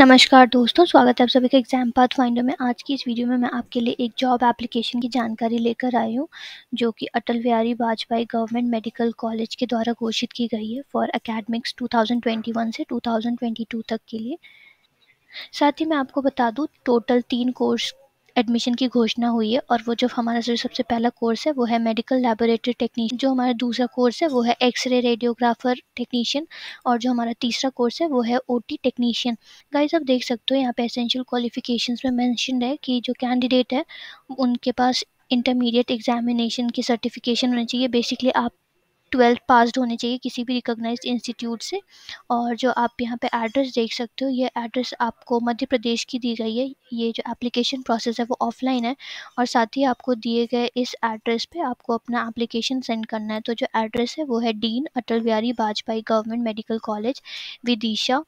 नमस्कार दोस्तों स्वागत है आप सभी का एग्जाम पाथ फाइंडर में आज की इस वीडियो में मैं आपके लिए एक जॉब एप्लीकेशन की जानकारी लेकर आई हूँ जो कि Atal Bihari Vajpayee government medical college के द्वारा घोषित की गई है फॉर एकेडमिक्स 2021 से 2022 तक के लिए साथ ही मैं आपको बता दूँ टोटल तीन कोर्स एडमिशन की घोषणा हुई है और वो जो हमारा जो सबसे पहला कोर्स है वो है मेडिकल लेबोरेटरी टेक्नीशियन जो हमारा दूसरा कोर्स है वो है एक्सरे रेडियोग्राफर टेक्नीशियन और जो हमारा तीसरा कोर्स है वो है ओ टेक्नीशियन गाइज आप देख सकते हो यहाँ पे एसेंशियल क्वालिफिकेशन में मैंशन है कि जो कैंडिडेट है उनके पास इंटरमीडिएट एग्जामिनेशन की सर्टिफिकेशन होनी चाहिए बेसिकली आप ट्वेल्थ पास होने चाहिए किसी भी रिकोगनाइज इंस्टीट्यूट से और जो आप यहाँ पे एड्रेस देख सकते हो ये एड्रेस आपको मध्य प्रदेश की दी गई है ये जो एप्लीकेशन प्रोसेस है वो ऑफलाइन है और साथ ही आपको दिए गए इस एड्रेस पे आपको अपना एप्लीकेशन सेंड करना है तो जो एड्रेस है वो है dean Atal Bihari Vajpayee government medical college Vidisha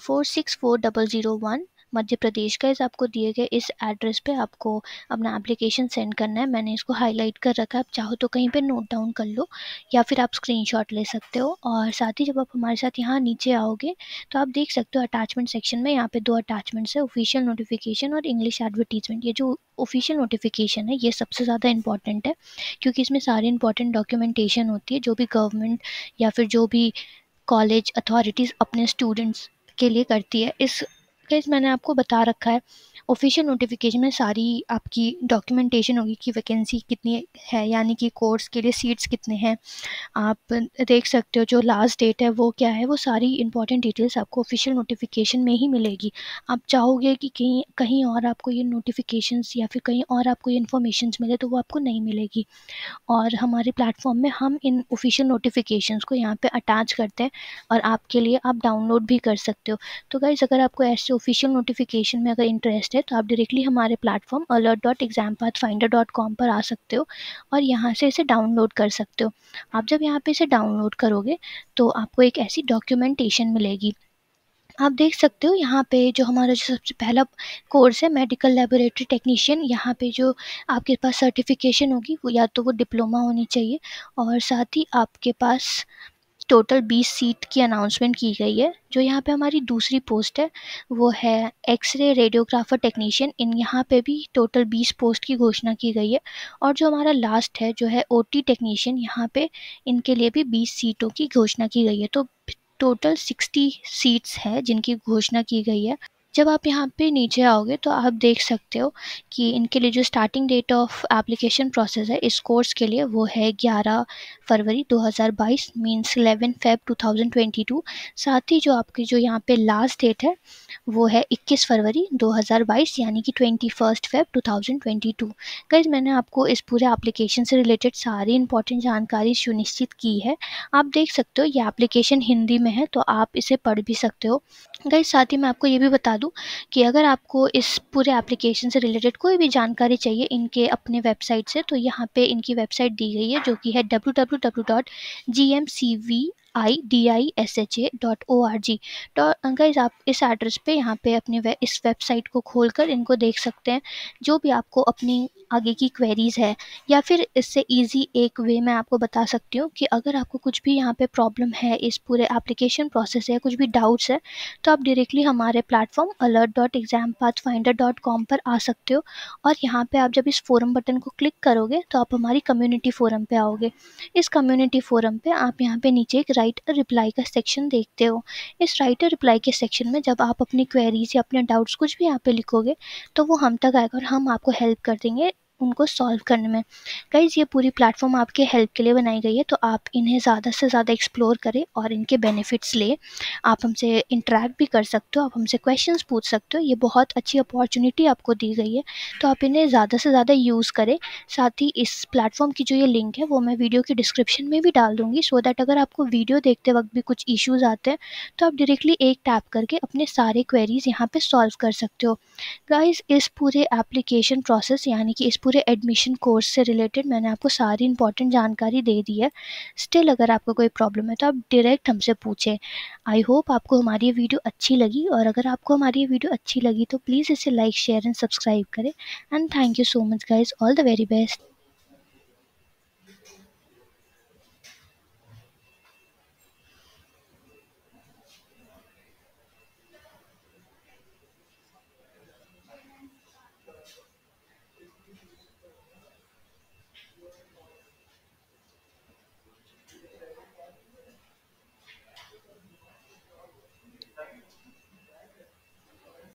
four six four double zero one Madhya Pradesh का इस आपको दिए गए इस एड्रेस पे आपको अपना एप्लीकेशन सेंड करना है मैंने इसको हाईलाइट कर रखा है आप चाहो तो कहीं पे नोट डाउन कर लो या फिर आप स्क्रीनशॉट ले सकते हो और साथ ही जब आप हमारे साथ यहाँ नीचे आओगे तो आप देख सकते हो अटैचमेंट सेक्शन में यहाँ पे दो अटैचमेंट्स है ऑफिशियल नोटिफिकेशन और इंग्लिश एडवर्टीजमेंट ये जो ऑफिशियल नोटिफिकेशन है ये सबसे ज़्यादा इंपॉर्टेंट है क्योंकि इसमें सारी इंपॉर्टेंट डॉक्यूमेंटेशन होती है जो भी गवर्नमेंट या फिर जो भी कॉलेज अथॉरिटीज़ अपने स्टूडेंट्स के लिए करती है इस पैकेज मैंने आपको बता रखा है ऑफिशियल नोटिफिकेशन में सारी आपकी डॉक्यूमेंटेशन होगी कि वैकेंसी कितनी है यानी कि कोर्स के लिए सीट्स कितने हैं आप देख सकते हो जो लास्ट डेट है वो क्या है वो सारी इंपॉर्टेंट डिटेल्स आपको ऑफिशियल नोटिफिकेशन में ही मिलेगी आप चाहोगे कि कहीं कहीं और आपको ये नोटिफिकेशन या फिर कहीं और आपको ये इन्फॉर्मेशन मिले तो वो आपको नहीं मिलेगी और हमारे प्लेटफॉर्म में हम इन ऑफिशियल नोटिफिकेशन को यहाँ पर अटैच करते हैं और आपके लिए आप डाउनलोड भी कर सकते हो तो गाइज़ अगर आपको ऐसे ऑफिशियल नोटिफिकेशन में अगर इंटरेस्ट है तो आप डायरेक्टली हमारे platform alert dot exam path finder dot com पर आ सकते हो और यहाँ से इसे डाउनलोड कर सकते हो आप जब यहाँ पे इसे डाउनलोड करोगे तो आपको एक ऐसी डॉक्यूमेंटेशन मिलेगी आप देख सकते हो यहाँ पे जो हमारा जो सबसे पहला कोर्स है मेडिकल लेबोरेटरी टेक्नीशियन यहाँ पे जो आपके पास सर्टिफिकेशन होगी वो या तो वो डिप्लोमा होनी चाहिए और साथ ही आपके पास टोटल बीस सीट की अनाउंसमेंट की गई है जो यहाँ पे हमारी दूसरी पोस्ट है वो है एक्सरे रेडियोग्राफर टेक्नीशियन इन यहाँ पे भी टोटल बीस पोस्ट की घोषणा की गई है और जो हमारा लास्ट है जो है ओटी टेक्नीशियन यहाँ पे इनके लिए भी बीस सीटों की घोषणा की गई है तो टोटल सिक्सटी सीट्स है जिनकी घोषणा की गई है जब आप यहाँ पे नीचे आओगे तो आप देख सकते हो कि इनके लिए जो starting date of application process है इस कोर्स के लिए वो है 11 फरवरी 2022 मींस 11 फेब 2022 साथ ही जो आपकी जो यहाँ पे लास्ट डेट है वो है 21 फरवरी 2022 यानी कि 21 फेब 2022 थाउजेंड मैंने आपको इस पूरे एप्लीकेशन से रिलेटेड सारी इंपॉर्टेंट जानकारी सुनिश्चित की है आप देख सकते हो ये एप्लीकेशन हिंदी में है तो आप इसे पढ़ भी सकते हो गई साथ ही मैं आपको ये भी बता दूँ कि अगर आपको इस पूरे एप्लीकेशन से रिलेटेड कोई भी जानकारी चाहिए इनके अपने वेबसाइट से तो यहाँ पे इनकी वेबसाइट दी गई है जो कि है W W W dot G M C V I D I S H A dot O R G तो गाइज आप इस एड्रेस पे यहाँ पे अपने वे, इस वेबसाइट को खोल कर इनको देख सकते हैं जो भी आपको अपनी आगे की क्वेरीज़ है या फिर इससे ईजी एक वे मैं आपको बता सकती हूँ कि अगर आपको कुछ भी यहाँ पे प्रॉब्लम है इस पूरे एप्लीकेशन प्रोसेस है कुछ भी डाउट्स है तो आप डायरेक्टली हमारे platform alert dot exam path finder dot com पर आ सकते हो और यहाँ पे आप जब इस फोरम बटन को क्लिक करोगे तो आप हमारी कम्युनिटी फोरम पे आओगे इस कम्युनिटी फोरम पे आप यहाँ पे नीचे एक राइट अ रिप्लाई का सेक्शन देखते हो इस राइट अ रिप्लाई के सेक्शन में जब आप अपनी क्वेरीज या अपने डाउट्स कुछ भी यहाँ पे लिखोगे तो वो हम तक आएगा और हम आपको हेल्प कर देंगे उनको सॉल्व करने में गाइज़ ये पूरी प्लेटफॉर्म आपके हेल्प के लिए बनाई गई है तो आप इन्हें ज़्यादा से ज़्यादा एक्सप्लोर करें और इनके बेनिफिट्स लें आप हमसे इंटरेक्ट भी कर सकते हो आप हमसे क्वेश्चन पूछ सकते हो ये बहुत अच्छी अपॉर्चुनिटी आपको दी गई है तो आप इन्हें ज़्यादा से ज़्यादा यूज़ करें साथ ही इस प्लेटफॉर्म की जो ये लिंक है वो मैं वीडियो की डिस्क्रिप्शन में भी डाल दूँगी सो दैट अगर आपको वीडियो देखते वक्त भी कुछ इश्यूज़ आते हैं तो आप डायरेक्टली एक टैप करके अपने सारे क्वेरीज़ यहाँ पर सॉल्व कर सकते हो गाइज़ इस पूरे एप्लीकेशन प्रोसेस यानी कि इस पूरे पूरे एडमिशन कोर्स से रिलेटेड मैंने आपको सारी इंपॉर्टेंट जानकारी दे दी है स्टिल अगर आपको कोई प्रॉब्लम है तो आप डायरेक्ट हमसे पूछें आई होप आपको हमारी ये वीडियो अच्छी लगी और अगर आपको हमारी ये वीडियो अच्छी लगी तो प्लीज़ इसे लाइक शेयर एंड सब्सक्राइब करें and thank you so much guys all the very best